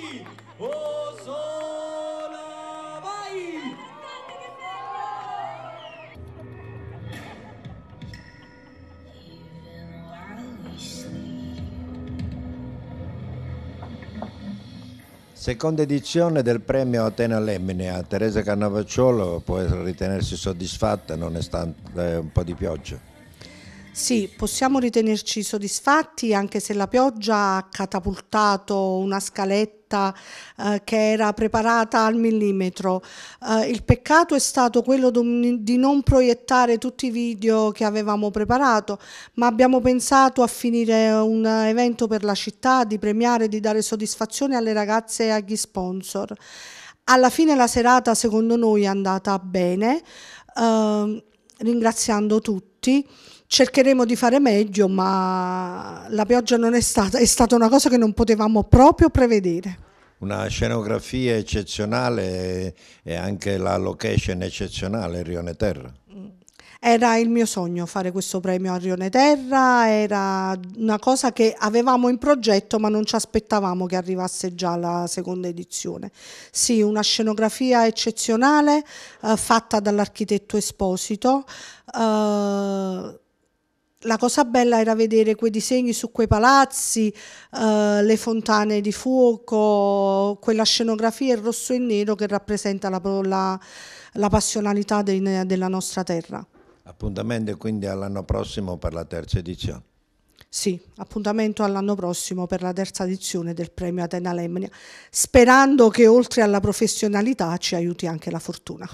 tutti! Oh sola, vai! Seconda edizione del premio Atena a Teresa Cannavacciolo può ritenersi soddisfatta nonostante eh, un po' di pioggia. Sì, possiamo ritenerci soddisfatti anche se la pioggia ha catapultato una scaletta eh, che era preparata al millimetro. Eh, il peccato è stato quello di non proiettare tutti i video che avevamo preparato, ma abbiamo pensato a finire un evento per la città, di premiare, di dare soddisfazione alle ragazze e agli sponsor. Alla fine la serata secondo noi è andata bene. Eh, ringraziando tutti. Cercheremo di fare meglio, ma la pioggia non è stata, è stata una cosa che non potevamo proprio prevedere. Una scenografia eccezionale e anche la location eccezionale, Rione Terra. Mm. Era il mio sogno fare questo premio a Rione Terra, era una cosa che avevamo in progetto ma non ci aspettavamo che arrivasse già la seconda edizione. Sì, una scenografia eccezionale eh, fatta dall'architetto Esposito. Eh, la cosa bella era vedere quei disegni su quei palazzi, eh, le fontane di fuoco, quella scenografia in rosso e nero che rappresenta la, la, la passionalità de, della nostra terra. Appuntamento quindi all'anno prossimo per la terza edizione. Sì, appuntamento all'anno prossimo per la terza edizione del premio Atena Lemnia, sperando che oltre alla professionalità ci aiuti anche la fortuna.